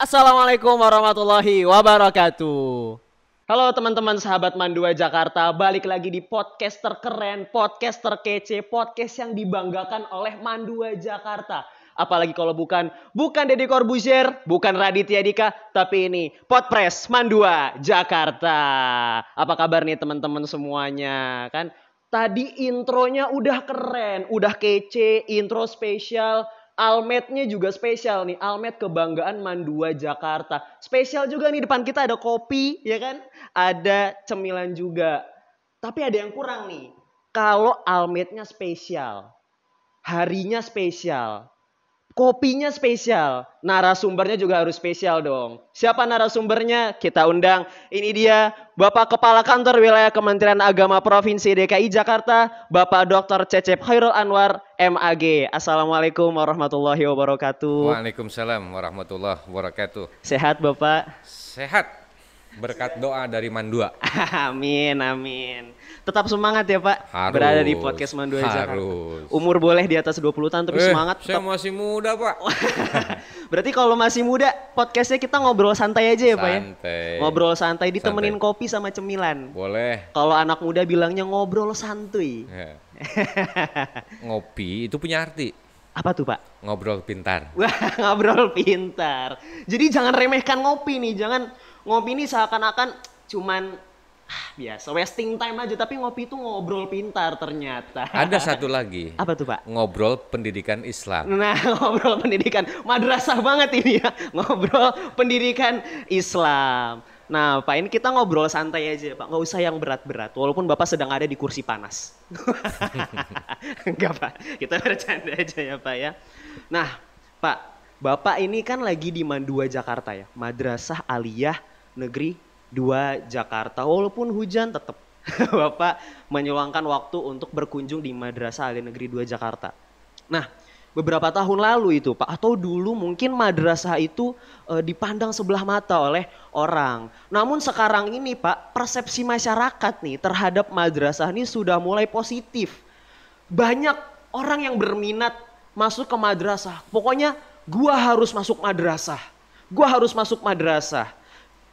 Assalamualaikum warahmatullahi wabarakatuh. Halo teman-teman sahabat Mandua Jakarta, balik lagi di podcast terkeren, podcast terkece, podcast yang dibanggakan oleh Mandua Jakarta. Apalagi kalau bukan, bukan Deddy Corbuzier, bukan Raditya Dika, tapi ini Potpres Mandua Jakarta. Apa kabar nih teman-teman semuanya? Kan Tadi intronya udah keren, udah kece, intro spesial, Almetnya juga spesial nih, Almet kebanggaan Mandua Jakarta. Spesial juga nih depan kita ada kopi, ya kan? Ada cemilan juga. Tapi ada yang kurang nih. Kalau Almetnya spesial, harinya spesial, Kopinya spesial, narasumbernya juga harus spesial dong. Siapa narasumbernya? Kita undang. Ini dia Bapak Kepala Kantor Wilayah Kementerian Agama Provinsi DKI Jakarta, Bapak Dr. Cecep Khairul Anwar, MAG. Assalamualaikum warahmatullahi wabarakatuh. Waalaikumsalam warahmatullahi wabarakatuh. Sehat Bapak? Sehat. Berkat doa dari Mandua. amin, amin tetap semangat ya Pak. Harus. Berada di podcast Mandu Harus. Jakarta. Umur boleh di atas 20 tahun tapi eh, semangat. Saya tetap... masih muda Pak. Berarti kalau masih muda podcastnya kita ngobrol santai aja ya Pak ya. Ngobrol santai ditemenin santai. kopi sama cemilan. Boleh. Kalau anak muda bilangnya ngobrol santuy. Yeah. Ngopi itu punya arti. Apa tuh Pak? Ngobrol pintar. Wah ngobrol pintar. Jadi jangan remehkan ngopi nih. Jangan ngopi ini seakan-akan cuman biasa wasting time aja tapi ngopi itu ngobrol pintar ternyata ada satu lagi apa tuh pak ngobrol pendidikan Islam nah ngobrol pendidikan madrasah banget ini ya ngobrol pendidikan Islam Nah, Pak, ini kita ngobrol santai aja, Pak. Nggak usah yang berat-berat. Walaupun Bapak sedang ada di kursi panas. Enggak, Pak. Kita bercanda aja ya, Pak ya. Nah, Pak, Bapak ini kan lagi di Mandua, Jakarta ya. Madrasah Aliyah Negeri 2 Jakarta walaupun hujan tetap Bapak menyuangkan waktu untuk berkunjung di Madrasah Alia Negeri 2 Jakarta. Nah, beberapa tahun lalu itu Pak atau dulu mungkin madrasah itu e, dipandang sebelah mata oleh orang. Namun sekarang ini Pak, persepsi masyarakat nih terhadap madrasah ini sudah mulai positif. Banyak orang yang berminat masuk ke madrasah. Pokoknya gua harus masuk madrasah. Gua harus masuk madrasah.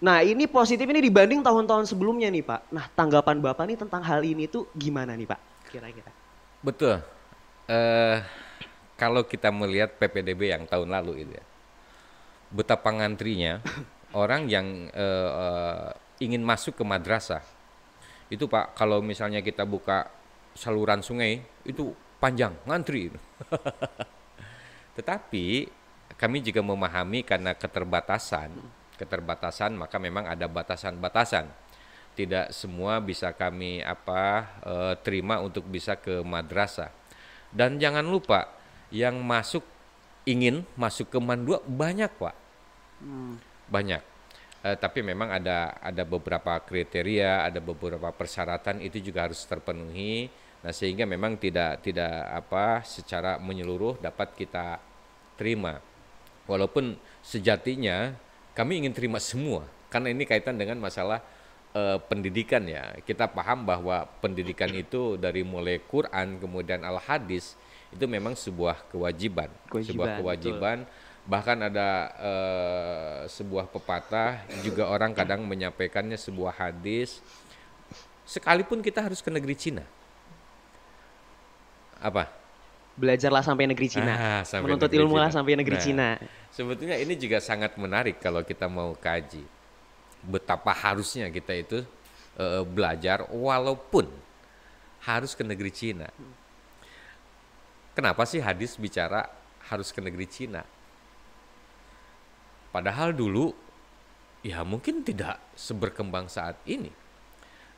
Nah ini positif ini dibanding tahun-tahun sebelumnya nih Pak. Nah tanggapan Bapak nih tentang hal ini tuh gimana nih Pak kira-kira? Betul. Uh, kalau kita melihat PPDB yang tahun lalu itu ya. Betapa ngantrinya orang yang uh, uh, ingin masuk ke madrasah. Itu Pak kalau misalnya kita buka saluran sungai itu panjang ngantri. Tetapi kami juga memahami karena keterbatasan hmm keterbatasan maka memang ada batasan-batasan. Tidak semua bisa kami apa e, terima untuk bisa ke madrasah. Dan jangan lupa yang masuk ingin masuk ke Mandua banyak, Pak. Hmm. Banyak. E, tapi memang ada ada beberapa kriteria, ada beberapa persyaratan itu juga harus terpenuhi. Nah, sehingga memang tidak tidak apa secara menyeluruh dapat kita terima. Walaupun sejatinya kami ingin terima semua karena ini kaitan dengan masalah uh, pendidikan ya. Kita paham bahwa pendidikan itu dari mulai Quran kemudian al hadis itu memang sebuah kewajiban, kewajiban sebuah kewajiban. Betul. Bahkan ada uh, sebuah pepatah juga orang kadang menyampaikannya sebuah hadis. Sekalipun kita harus ke negeri Cina. Apa? belajarlah sampai negeri Cina, ah, menuntut ilmu lah sampai negeri nah, Cina. Sebetulnya ini juga sangat menarik kalau kita mau kaji betapa harusnya kita itu uh, belajar walaupun harus ke negeri Cina. Kenapa sih hadis bicara harus ke negeri Cina? Padahal dulu ya mungkin tidak seberkembang saat ini.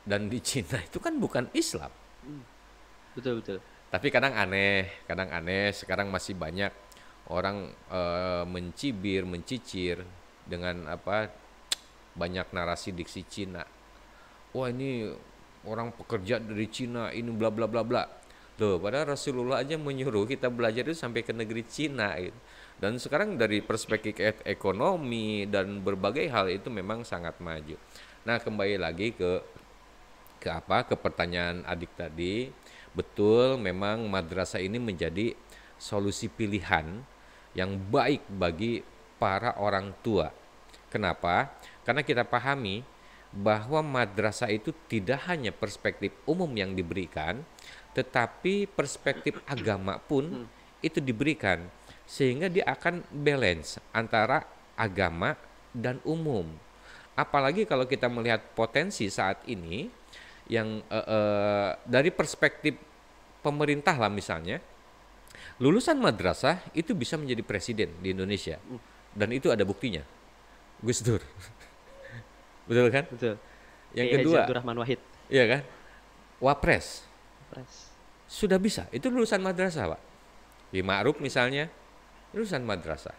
Dan di Cina itu kan bukan Islam. Hmm. Betul betul tapi kadang aneh, kadang aneh. Sekarang masih banyak orang e, mencibir, mencicir dengan apa banyak narasi diksi Cina. Wah ini orang pekerja dari Cina, ini bla bla bla bla. Tuh padahal Rasulullah aja menyuruh kita belajar itu sampai ke negeri Cina. Gitu. Dan sekarang dari perspektif ekonomi dan berbagai hal itu memang sangat maju. Nah kembali lagi ke ke apa ke pertanyaan adik tadi betul memang madrasah ini menjadi solusi pilihan yang baik bagi para orang tua. Kenapa? Karena kita pahami bahwa madrasah itu tidak hanya perspektif umum yang diberikan, tetapi perspektif agama pun itu diberikan sehingga dia akan balance antara agama dan umum. Apalagi kalau kita melihat potensi saat ini yang uh, uh, dari perspektif pemerintah lah misalnya lulusan madrasah itu bisa menjadi presiden di Indonesia hmm. dan itu ada buktinya Gus Dur betul kan betul yang kedua Abdurrahman Wahid iya kan Wapres Wapres sudah bisa itu lulusan madrasah pak di Ma'ruf misalnya lulusan madrasah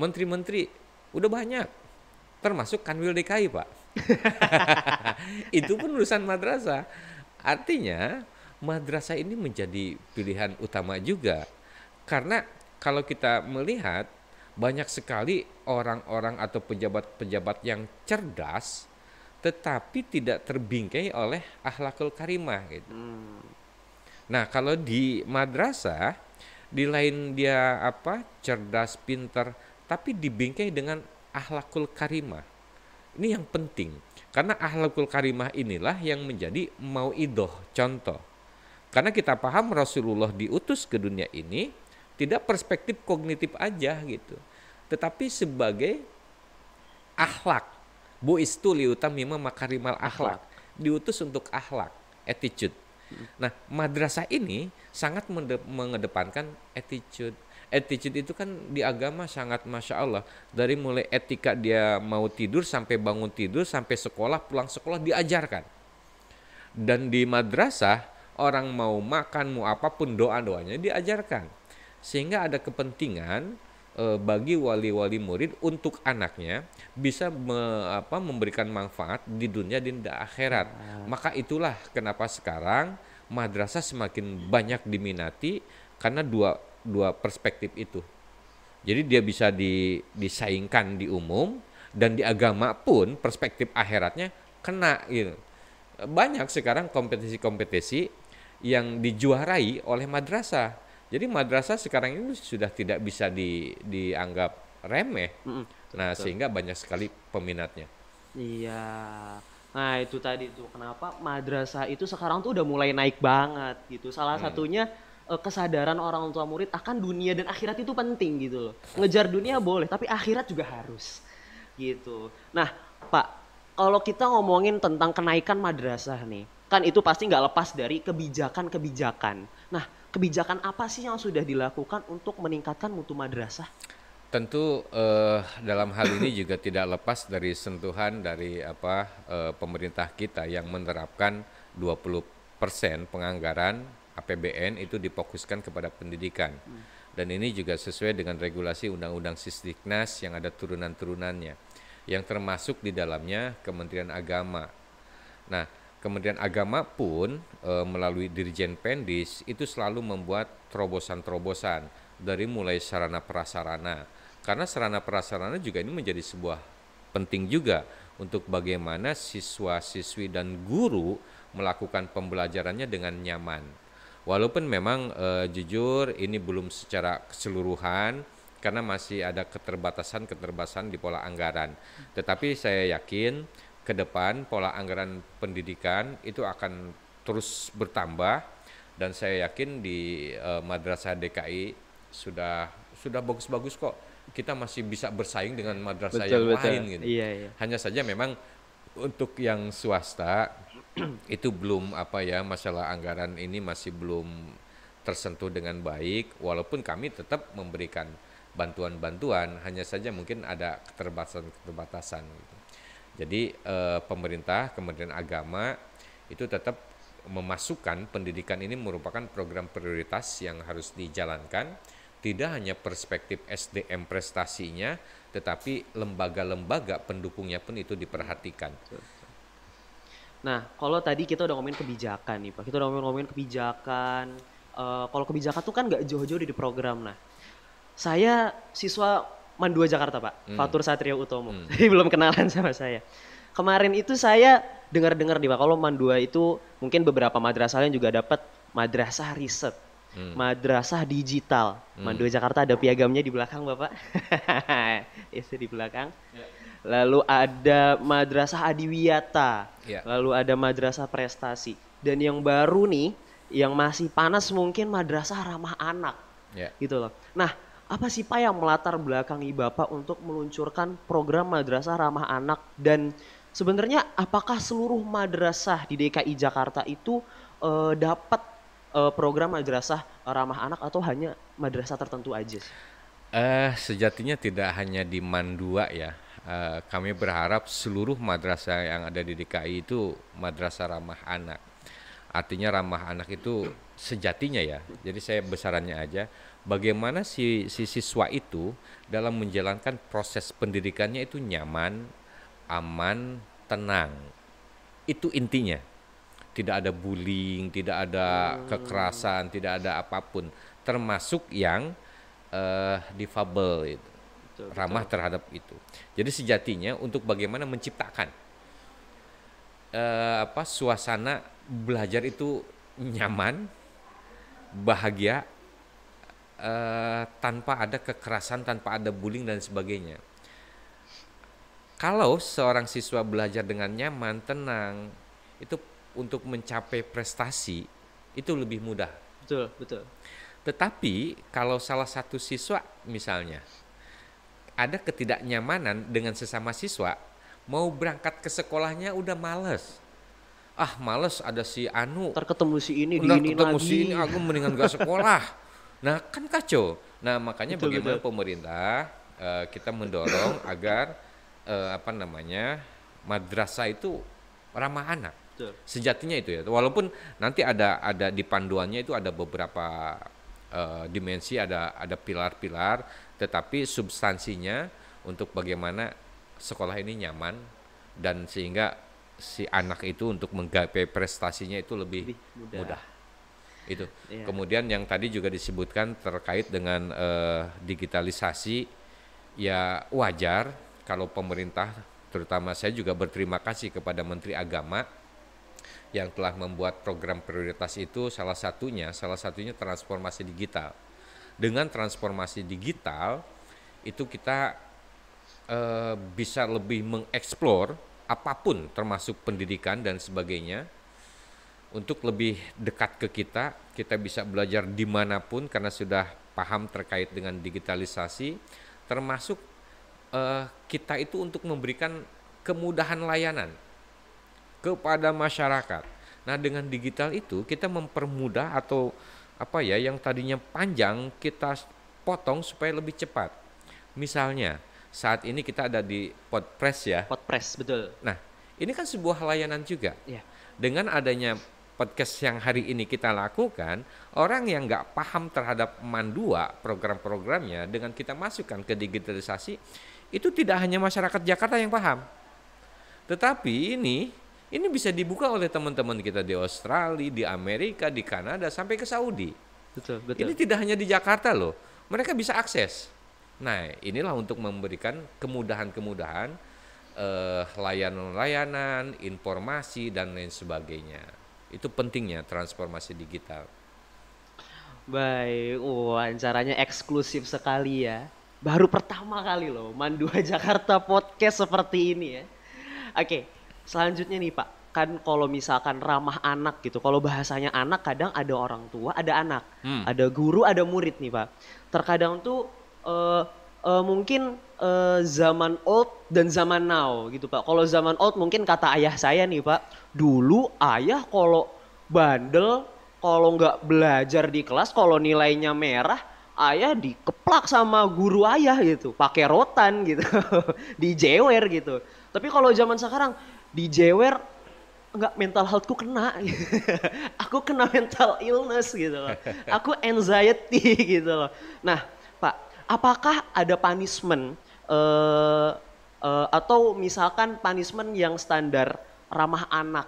menteri-menteri udah banyak termasuk Kanwil DKI Pak. itu pun urusan madrasah. Artinya madrasah ini menjadi pilihan utama juga. Karena kalau kita melihat banyak sekali orang-orang atau pejabat-pejabat yang cerdas tetapi tidak terbingkai oleh ahlakul karimah gitu. Hmm. Nah, kalau di madrasah di lain dia apa cerdas pintar, tapi dibingkai dengan ahlakul karimah. Ini yang penting. Karena ahlakul karimah inilah yang menjadi mau idoh, contoh. Karena kita paham Rasulullah diutus ke dunia ini tidak perspektif kognitif aja gitu. Tetapi sebagai ahlak. Bu istu liutamima makarimal ahlak. Diutus untuk ahlak, attitude. Hmm. Nah, madrasah ini sangat mengedepankan attitude attitude itu kan di agama sangat masya Allah dari mulai etika dia mau tidur sampai bangun tidur sampai sekolah pulang sekolah diajarkan dan di madrasah orang mau makan mau apapun doa doanya diajarkan sehingga ada kepentingan e, bagi wali-wali murid untuk anaknya bisa me, apa, memberikan manfaat di dunia dan di akhirat maka itulah kenapa sekarang madrasah semakin banyak diminati karena dua dua perspektif itu. Jadi dia bisa di, disaingkan di umum dan di agama pun perspektif akhiratnya kena gitu. Banyak sekarang kompetisi-kompetisi yang dijuarai oleh madrasah. Jadi madrasah sekarang ini sudah tidak bisa di, dianggap remeh. Mm -mm, nah, betul. sehingga banyak sekali peminatnya. Iya. Nah, itu tadi tuh kenapa madrasah itu sekarang tuh udah mulai naik banget gitu. Salah hmm. satunya Eh, kesadaran orang tua murid akan dunia dan akhirat itu penting gitu loh. Ngejar dunia boleh, tapi akhirat juga harus. Gitu. Nah, Pak, kalau kita ngomongin tentang kenaikan madrasah nih, kan itu pasti nggak lepas dari kebijakan-kebijakan. Nah, kebijakan apa sih yang sudah dilakukan untuk meningkatkan mutu madrasah? tentu eh, dalam hal ini juga tidak lepas dari sentuhan dari apa eh, pemerintah kita yang menerapkan 20% penganggaran APBN itu difokuskan kepada pendidikan. Dan ini juga sesuai dengan regulasi Undang-Undang Sisdiknas yang ada turunan-turunannya. Yang termasuk di dalamnya Kementerian Agama. Nah, Kementerian Agama pun e, melalui Dirjen Pendis itu selalu membuat terobosan-terobosan dari mulai sarana prasarana. Karena sarana prasarana juga ini menjadi sebuah penting juga untuk bagaimana siswa-siswi dan guru melakukan pembelajarannya dengan nyaman. Walaupun memang uh, jujur ini belum secara keseluruhan karena masih ada keterbatasan-keterbatasan di pola anggaran. Tetapi saya yakin ke depan pola anggaran pendidikan itu akan terus bertambah dan saya yakin di uh, Madrasah DKI sudah sudah bagus-bagus kok. Kita masih bisa bersaing dengan madrasah yang betul. lain gitu. Iya, iya. Hanya saja memang untuk yang swasta itu belum apa ya masalah anggaran ini masih belum tersentuh dengan baik walaupun kami tetap memberikan bantuan-bantuan hanya saja mungkin ada keterbatasan-keterbatasan gitu. Jadi eh, pemerintah kemudian Agama itu tetap memasukkan pendidikan ini merupakan program prioritas yang harus dijalankan tidak hanya perspektif SDM prestasinya tetapi lembaga-lembaga pendukungnya pun itu diperhatikan. Nah, kalau tadi kita udah ngomongin kebijakan nih, Pak. Kita udah ngomongin, kebijakan. Uh, kalau kebijakan tuh kan nggak jauh-jauh di program. Nah, saya siswa Mandua Jakarta, Pak. Hmm. Fatur Satrio Utomo. Hmm. Jadi belum kenalan sama saya. Kemarin itu saya dengar-dengar nih, Pak, kalau Mandua itu mungkin beberapa madrasah yang juga dapat madrasah riset. Hmm. Madrasah digital. Hmm. Mandua Jakarta ada piagamnya di belakang, Bapak. itu di belakang. Yeah lalu ada Madrasah Adiwiyata, yeah. lalu ada Madrasah Prestasi. Dan yang baru nih, yang masih panas mungkin Madrasah Ramah Anak, yeah. gitu loh. Nah, apa sih Pak yang melatar belakangi Bapak untuk meluncurkan program Madrasah Ramah Anak dan sebenarnya apakah seluruh madrasah di DKI Jakarta itu uh, dapat uh, program madrasah ramah anak atau hanya madrasah tertentu aja? Eh uh, sejatinya tidak hanya di Mandua ya, Eh, kami berharap seluruh madrasah yang ada di DKI itu madrasah ramah anak. Artinya ramah anak itu sejatinya ya. Jadi saya besarannya aja bagaimana si, si siswa itu dalam menjalankan proses pendidikannya itu nyaman, aman, tenang. Itu intinya. Tidak ada bullying, tidak ada kekerasan, tidak ada apapun termasuk yang uh, difabel itu betul, ramah betul. terhadap itu. Jadi sejatinya untuk bagaimana menciptakan uh, apa suasana belajar itu nyaman, bahagia, uh, tanpa ada kekerasan, tanpa ada bullying dan sebagainya. Kalau seorang siswa belajar dengan nyaman, tenang, itu untuk mencapai prestasi itu lebih mudah. Betul, betul. Tetapi kalau salah satu siswa misalnya ada ketidaknyamanan dengan sesama siswa mau berangkat ke sekolahnya udah males ah males ada si Anu ntar ketemu si ini ntar di ini ketemu lagi. si ini aku mendingan gak sekolah nah kan kacau nah makanya betul, bagaimana betul. pemerintah uh, kita mendorong agar uh, apa namanya madrasah itu ramah anak sejatinya itu ya walaupun nanti ada ada di panduannya itu ada beberapa Eh, dimensi ada ada pilar-pilar tetapi substansinya untuk bagaimana sekolah ini nyaman dan sehingga si anak itu untuk menggapai prestasinya itu lebih, lebih mudah. mudah itu yeah. kemudian yang tadi juga disebutkan terkait dengan uh, digitalisasi ya wajar kalau pemerintah terutama saya juga berterima kasih kepada Menteri Agama yang telah membuat program prioritas itu salah satunya salah satunya transformasi digital. Dengan transformasi digital itu kita e, bisa lebih mengeksplor apapun termasuk pendidikan dan sebagainya untuk lebih dekat ke kita kita bisa belajar dimanapun karena sudah paham terkait dengan digitalisasi termasuk eh, kita itu untuk memberikan kemudahan layanan kepada masyarakat. Nah, dengan digital itu kita mempermudah atau apa ya yang tadinya panjang kita potong supaya lebih cepat. Misalnya, saat ini kita ada di Podpress ya. Podpress, betul. Nah, ini kan sebuah layanan juga. Ya. Dengan adanya podcast yang hari ini kita lakukan, orang yang nggak paham terhadap mandua program-programnya dengan kita masukkan ke digitalisasi, itu tidak hanya masyarakat Jakarta yang paham. Tetapi ini ini bisa dibuka oleh teman-teman kita di Australia, di Amerika, di Kanada, sampai ke Saudi. Betul, betul. Ini tidak hanya di Jakarta loh, mereka bisa akses. Nah, inilah untuk memberikan kemudahan-kemudahan eh, layanan-layanan, informasi dan lain sebagainya. Itu pentingnya transformasi digital. Baik, wawancaranya eksklusif sekali ya. Baru pertama kali loh Mandua Jakarta podcast seperti ini ya. Oke, okay Selanjutnya nih Pak, kan kalau misalkan ramah anak gitu, kalau bahasanya anak kadang ada orang tua, ada anak, hmm. ada guru, ada murid nih Pak. Terkadang tuh uh, uh, mungkin uh, zaman old dan zaman now gitu Pak. Kalau zaman old mungkin kata ayah saya nih Pak, dulu ayah kalau bandel, kalau nggak belajar di kelas, kalau nilainya merah, ayah dikeplak sama guru ayah gitu, pakai rotan gitu, dijewer gitu. Tapi kalau zaman sekarang di jewer nggak mental healthku kena aku kena mental illness gitu loh aku anxiety gitu loh nah pak apakah ada punishment uh, uh, atau misalkan punishment yang standar ramah anak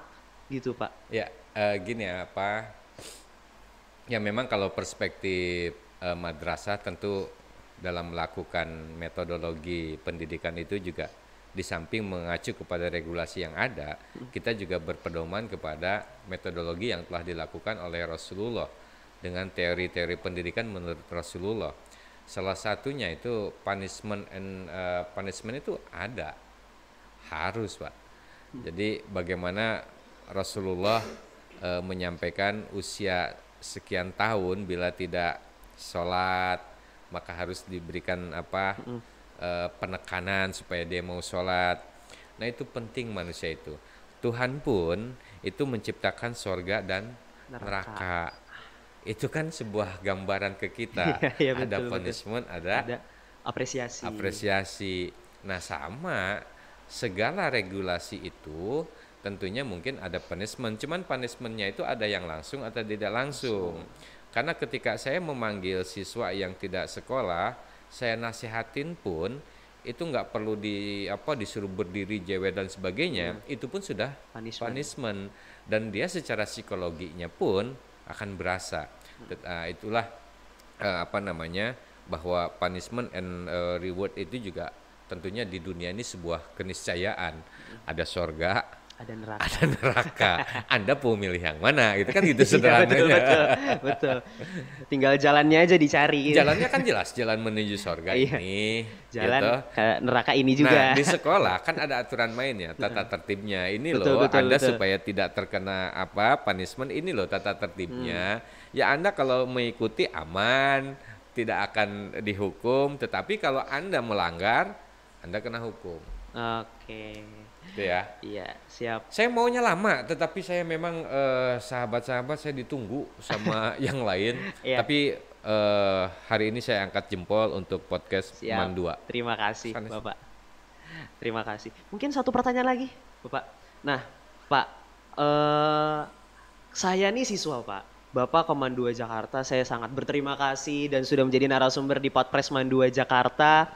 gitu pak ya uh, gini ya Pak. ya memang kalau perspektif uh, madrasah tentu dalam melakukan metodologi pendidikan itu juga di samping mengacu kepada regulasi yang ada, kita juga berpedoman kepada metodologi yang telah dilakukan oleh Rasulullah dengan teori-teori pendidikan menurut Rasulullah. Salah satunya itu punishment and uh, punishment itu ada. Harus, Pak. Jadi bagaimana Rasulullah uh, menyampaikan usia sekian tahun bila tidak sholat maka harus diberikan apa? Mm uh, penekanan supaya dia mau sholat. Nah itu penting manusia itu. Tuhan pun itu menciptakan sorga dan neraka. neraka. Itu kan sebuah gambaran ke kita. ya, ya, betul, ada punishment, betul. ada, ada apresiasi. Apresiasi. Nah sama segala regulasi itu tentunya mungkin ada punishment. Cuman punishmentnya itu ada yang langsung atau tidak langsung. Karena ketika saya memanggil siswa yang tidak sekolah, saya nasihatin pun itu nggak perlu di apa disuruh berdiri jewer dan sebagainya hmm. itu pun sudah punishment. punishment dan dia secara psikologinya pun akan berasa hmm. uh, itulah uh, apa namanya bahwa punishment and uh, reward itu juga tentunya di dunia ini sebuah keniscayaan hmm. ada sorga ada neraka. Ada neraka. Anda mau milih yang mana? Itu kan gitu sederhananya. betul, betul, betul. Tinggal jalannya aja dicari. Jalannya kan jelas, jalan menuju sorga iya. ini. Jalan gitu. ke eh, neraka ini nah, juga. Nah, di sekolah kan ada aturan mainnya, tata tertibnya. Ini betul, loh, betul, Anda betul. supaya tidak terkena apa punishment ini loh tata tertibnya. Hmm. Ya Anda kalau mengikuti aman, tidak akan dihukum, tetapi kalau Anda melanggar, Anda kena hukum. Oke. Okay gitu ya. Iya, siap. Saya maunya lama, tetapi saya memang eh, sahabat-sahabat eh, saya ditunggu sama yang lain. Iya. Tapi eh, hari ini saya angkat jempol untuk podcast siap. Mandua. Terima kasih, Bapak. Terima kasih. Mungkin satu pertanyaan lagi, Bapak. Nah, Pak, eh, saya nih siswa, Pak. Bapak Komando Jakarta, saya sangat berterima kasih dan sudah menjadi narasumber di Podcast Mandua Jakarta.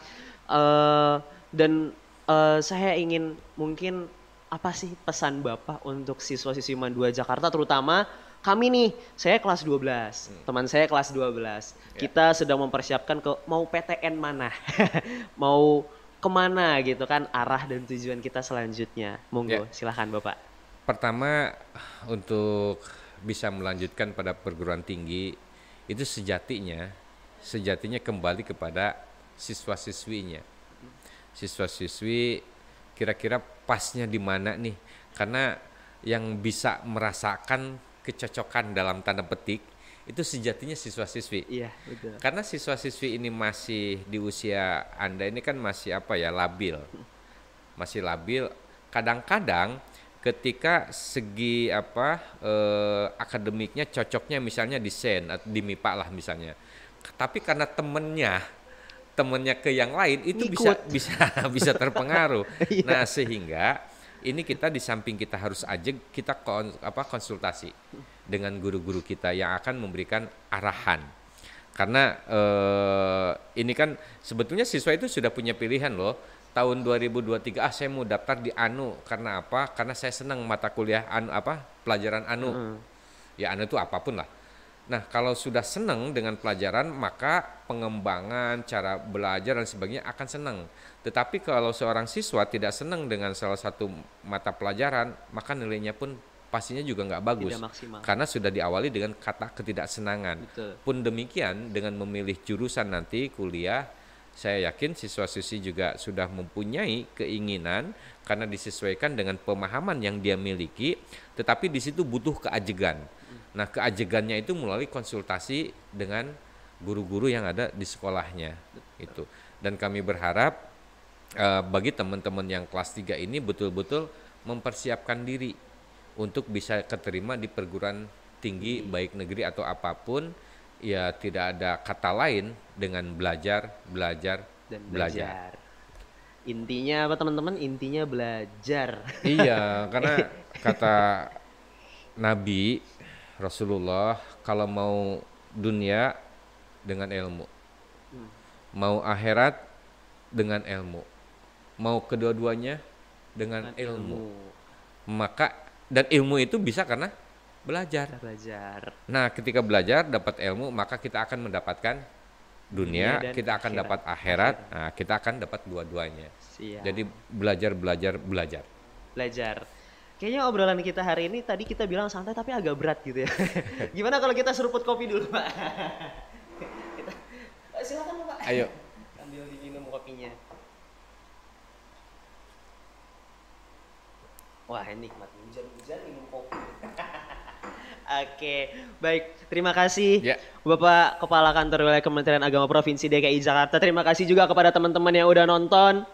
Uh, dan uh, saya ingin mungkin apa sih pesan Bapak untuk siswa-siswi man 2 Jakarta terutama kami nih, saya kelas 12, hmm. teman saya kelas 12. Yeah. Kita sedang mempersiapkan ke mau PTN mana. mau kemana gitu kan arah dan tujuan kita selanjutnya. Monggo, yeah. silahkan Bapak. Pertama untuk bisa melanjutkan pada perguruan tinggi itu sejatinya sejatinya kembali kepada siswa-siswinya siswa-siswi kira-kira pasnya di mana nih karena yang bisa merasakan kecocokan dalam tanda petik itu sejatinya siswa-siswi. Iya, betul. Karena siswa-siswi ini masih di usia Anda ini kan masih apa ya, labil. Masih labil. Kadang-kadang ketika segi apa eh, akademiknya cocoknya misalnya di sen atau di MIPA lah misalnya. Tapi karena temennya temennya ke yang lain itu Ikut. bisa bisa bisa terpengaruh. iya. Nah sehingga ini kita di samping kita harus aja kita kon, apa konsultasi dengan guru-guru kita yang akan memberikan arahan karena eh, ini kan sebetulnya siswa itu sudah punya pilihan loh tahun 2023 ah saya mau daftar di Anu karena apa karena saya senang mata kuliah Anu apa pelajaran Anu mm. ya Anu itu apapun lah Nah, kalau sudah senang dengan pelajaran, maka pengembangan cara belajar dan sebagainya akan senang. Tetapi kalau seorang siswa tidak senang dengan salah satu mata pelajaran, maka nilainya pun pastinya juga nggak bagus. Tidak maksimal. Karena sudah diawali dengan kata ketidaksenangan. Betul. Pun demikian dengan memilih jurusan nanti kuliah, saya yakin siswa-siswi juga sudah mempunyai keinginan karena disesuaikan dengan pemahaman yang dia miliki, tetapi di situ butuh keajegan. Nah, keajegannya itu melalui konsultasi dengan guru-guru yang ada di sekolahnya itu. Dan kami berharap eh, bagi teman-teman yang kelas 3 ini betul-betul mempersiapkan diri untuk bisa keterima di perguruan tinggi baik negeri atau apapun ya tidak ada kata lain dengan belajar, belajar, dan belajar. belajar. Intinya apa teman-teman? Intinya belajar. Iya, karena kata Nabi Rasulullah kalau mau dunia dengan ilmu, hmm. mau akhirat dengan ilmu, mau kedua-duanya dengan, dengan ilmu. ilmu. Maka dan ilmu itu bisa karena belajar. Belajar. Nah, ketika belajar dapat ilmu, maka kita akan mendapatkan dunia, dunia kita akan akhirat. dapat akhirat, akhirat. Nah, kita akan dapat dua-duanya. Jadi belajar, belajar, belajar. Belajar. Kayaknya obrolan kita hari ini tadi kita bilang santai tapi agak berat gitu ya. Gimana kalau kita seruput kopi dulu, Pak? kita... Silakan, Pak. Ayo. Ambil diminum kopinya. Wah, ini nikmat hujan-hujan minum kopi. Oke, baik. Terima kasih yeah. Bapak Kepala Kantor Wilayah Kementerian Agama Provinsi DKI Jakarta. Terima kasih juga kepada teman-teman yang udah nonton.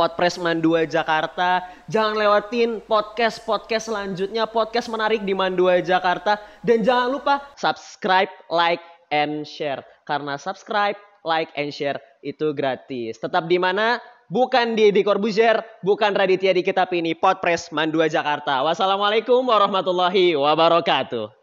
Podcast Mandua Jakarta. Jangan lewatin podcast-podcast selanjutnya, podcast menarik di Mandua Jakarta. Dan jangan lupa subscribe, like, and share. Karena subscribe, like, and share itu gratis. Tetap di mana? Bukan di Edi Corbuzier, bukan Raditya di Kitab ini, Podpres Mandua Jakarta. Wassalamualaikum warahmatullahi wabarakatuh.